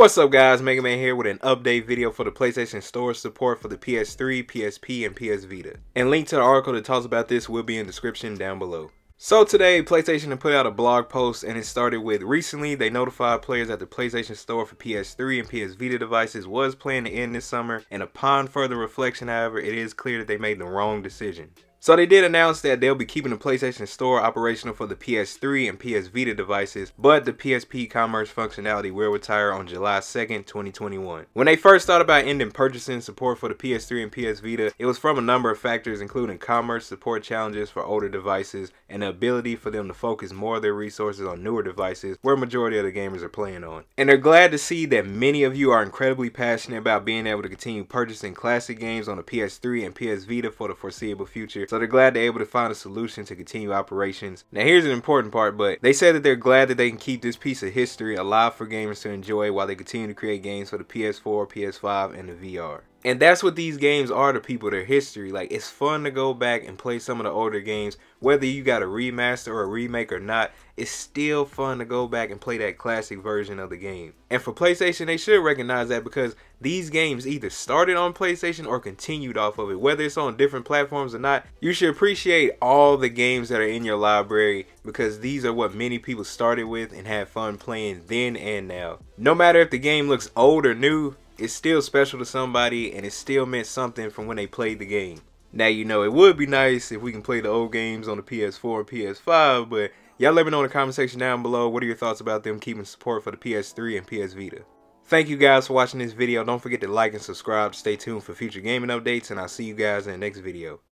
What's up guys, Mega Man here with an update video for the PlayStation Store support for the PS3, PSP, and PS Vita. And link to the article that talks about this will be in the description down below. So today, PlayStation put out a blog post and it started with, recently they notified players that the PlayStation Store for PS3 and PS Vita devices was planned to end this summer, and upon further reflection however, it is clear that they made the wrong decision. So they did announce that they'll be keeping the PlayStation Store operational for the PS3 and PS Vita devices, but the PSP commerce functionality will retire on July 2nd, 2021. When they first thought about ending purchasing support for the PS3 and PS Vita, it was from a number of factors including commerce, support challenges for older devices, and the ability for them to focus more of their resources on newer devices where majority of the gamers are playing on. And they're glad to see that many of you are incredibly passionate about being able to continue purchasing classic games on the PS3 and PS Vita for the foreseeable future so they're glad they're able to find a solution to continue operations. Now here's an important part, but they said that they're glad that they can keep this piece of history alive for gamers to enjoy while they continue to create games for the PS4, PS5, and the VR and that's what these games are to people their history like it's fun to go back and play some of the older games whether you got a remaster or a remake or not it's still fun to go back and play that classic version of the game and for playstation they should recognize that because these games either started on playstation or continued off of it whether it's on different platforms or not you should appreciate all the games that are in your library because these are what many people started with and had fun playing then and now no matter if the game looks old or new it's still special to somebody and it still meant something from when they played the game. Now, you know, it would be nice if we can play the old games on the PS4 PS5, but y'all let me know in the comment section down below what are your thoughts about them keeping support for the PS3 and PS Vita. Thank you guys for watching this video. Don't forget to like and subscribe. Stay tuned for future gaming updates, and I'll see you guys in the next video.